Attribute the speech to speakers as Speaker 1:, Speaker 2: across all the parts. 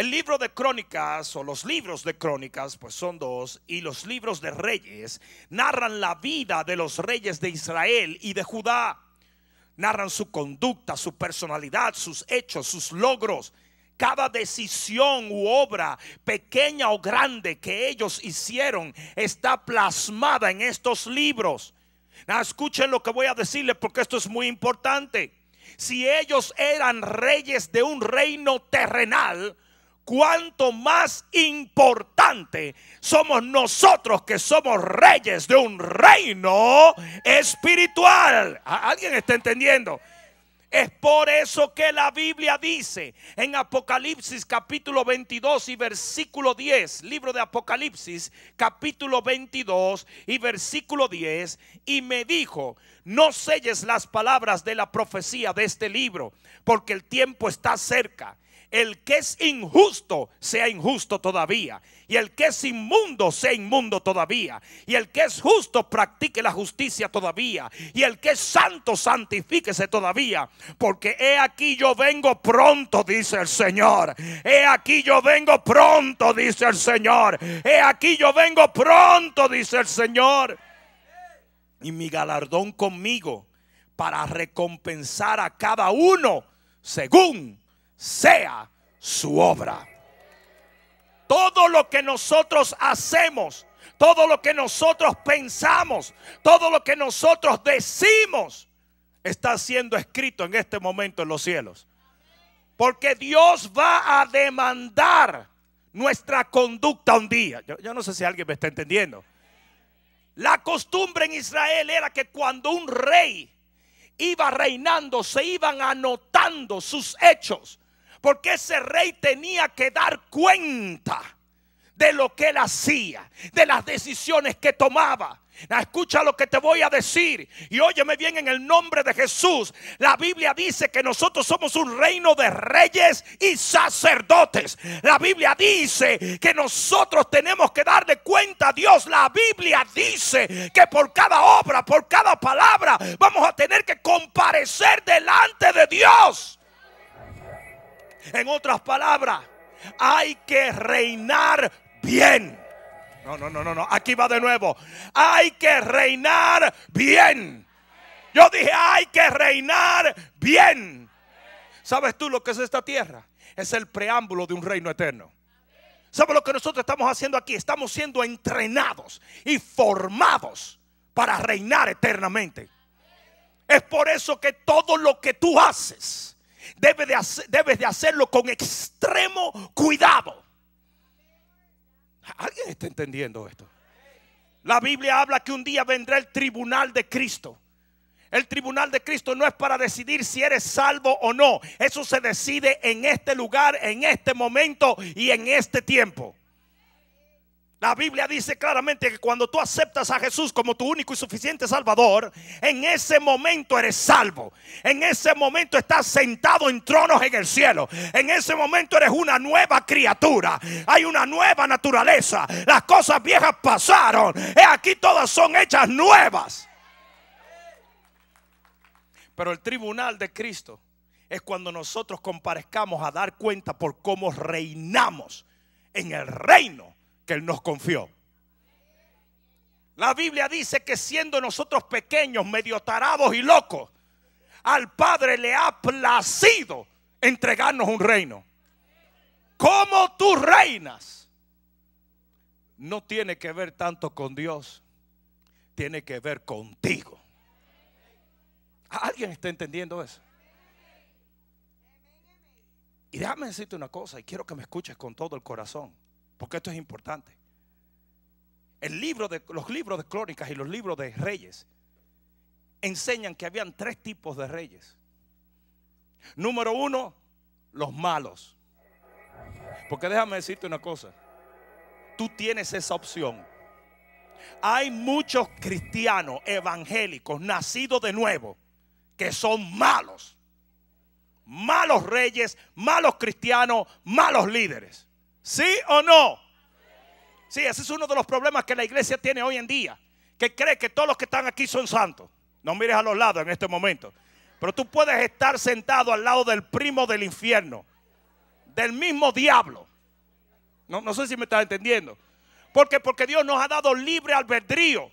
Speaker 1: El libro de crónicas o los libros de crónicas, pues son dos, y los libros de reyes narran la vida de los reyes de Israel y de Judá. Narran su conducta, su personalidad, sus hechos, sus logros cada decisión u obra, pequeña o grande, que ellos hicieron está plasmada en estos libros. Ah, escuchen lo que voy a decirles porque esto es muy importante. Si ellos eran reyes de un reino terrenal, Cuanto más importante somos nosotros que somos reyes de un reino espiritual. ¿Alguien está entendiendo? Es por eso que la Biblia dice en Apocalipsis capítulo 22 y versículo 10, libro de Apocalipsis capítulo 22 y versículo 10, y me dijo, no selles las palabras de la profecía de este libro, porque el tiempo está cerca el que es injusto sea injusto todavía, y el que es inmundo sea inmundo todavía, y el que es justo practique la justicia todavía, y el que es santo santifíquese todavía, porque he aquí yo vengo pronto, dice el Señor, he aquí yo vengo pronto, dice el Señor, he aquí yo vengo pronto, dice el Señor, y mi galardón conmigo para recompensar a cada uno según sea su obra. Todo lo que nosotros hacemos, todo lo que nosotros pensamos, todo lo que nosotros decimos, está siendo escrito en este momento en los cielos. Porque Dios va a demandar nuestra conducta un día. Yo, no sé si alguien me está entendiendo. La costumbre en Israel era que cuando un rey iba reinando, se iban anotando sus hechos. Porque ese rey tenía que dar cuenta de lo que él hacía, de las decisiones que tomaba. Ah, escucha lo que te voy a decir y óyeme bien en el nombre de Jesús. La Biblia dice que nosotros somos un reino de reyes y sacerdotes. La Biblia dice que nosotros tenemos que darle cuenta a Dios. La Biblia dice que por cada obra, por cada palabra, vamos a tener que comparecer delante de Dios. En otras palabras, hay que reinar bien. No, no, no, no, no. Aquí va de nuevo. Hay que reinar bien. Yo dije, hay que reinar bien. ¿Sabes tú lo que es esta tierra? Es el preámbulo de un reino eterno. ¿Sabes lo que nosotros estamos haciendo aquí? Estamos siendo entrenados y formados para reinar eternamente. Es por eso que todo lo que tú haces debes de, hacerlo con extremo cuidado. ¿Alguien está entendiendo esto? La Biblia habla que un día vendrá el tribunal de Cristo. El tribunal de Cristo no es para decidir si eres salvo o no. Eso se decide en este lugar, en este momento y en este tiempo. La Biblia dice claramente que cuando tú aceptas a Jesús como tu único y suficiente Salvador, en ese momento eres salvo. En ese momento estás sentado en tronos en el cielo. En ese momento eres una nueva criatura. Hay una nueva naturaleza. Las cosas viejas pasaron. Y aquí todas son hechas nuevas. Pero el tribunal de Cristo es cuando nosotros comparezcamos a dar cuenta por cómo reinamos en el reino que Él nos confió. La Biblia dice que siendo nosotros pequeños, medio tarados y locos, al Padre le ha placido entregarnos un reino. Como tú reinas? No tiene que ver tanto con Dios, tiene que ver contigo. ¿Alguien está entendiendo eso? Y déjame decirte una cosa, y quiero que me escuches con todo el corazón porque esto es importante. El libro de, los libros de crónicas y los libros de reyes enseñan que habían tres tipos de reyes. Número uno, los malos. Porque déjame decirte una cosa, tú tienes esa opción. Hay muchos cristianos evangélicos nacidos de nuevo que son malos. Malos reyes, malos cristianos, malos líderes. ¿Sí o no? Sí, ese es uno de los problemas que la iglesia tiene hoy en día, que cree que todos los que están aquí son santos. No mires a los lados en este momento. Pero tú puedes estar sentado al lado del primo del infierno, del mismo diablo. No, sé si me estás entendiendo. Porque, porque Dios nos ha dado libre albedrío.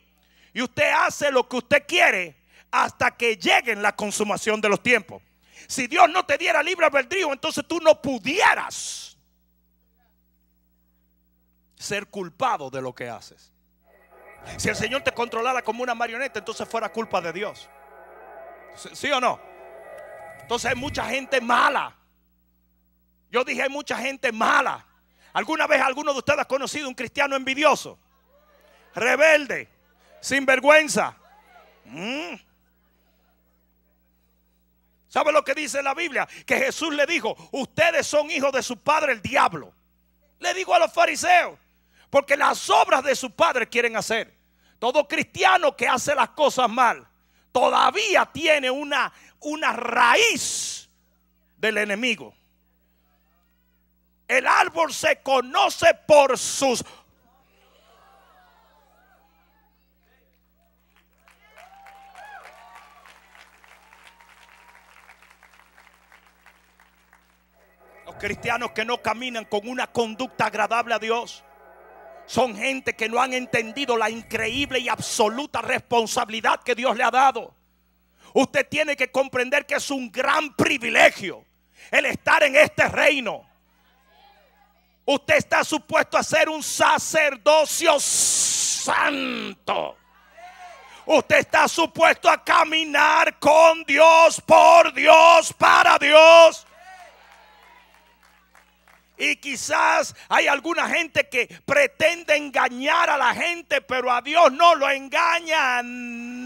Speaker 1: Y usted hace lo que usted quiere hasta que llegue la consumación de los tiempos. Si Dios no te diera libre albedrío, entonces tú no pudieras ser culpado de lo que haces. Si el Señor te controlara como una marioneta, entonces fuera culpa de Dios. ¿Sí o no? Entonces hay mucha gente mala. Yo dije hay mucha gente mala. ¿Alguna vez alguno de ustedes ha conocido un cristiano envidioso? Rebelde, sin vergüenza? Mm. ¿Sabe lo que dice la Biblia? Que Jesús le dijo, ustedes son hijos de su padre el diablo. Le digo a los fariseos, porque las obras de su padre quieren hacer. Todo cristiano que hace las cosas mal todavía tiene una, una raíz del enemigo. El árbol se conoce por sus... Los cristianos que no caminan con una conducta agradable a Dios son gente que no han entendido la increíble y absoluta responsabilidad que Dios le ha dado. Usted tiene que comprender que es un gran privilegio el estar en este reino. Usted está supuesto a ser un sacerdocio santo. Usted está supuesto a caminar con Dios, por Dios, para Dios. Y quizás hay alguna gente que pretende engañar a la gente, pero a Dios no lo engañan.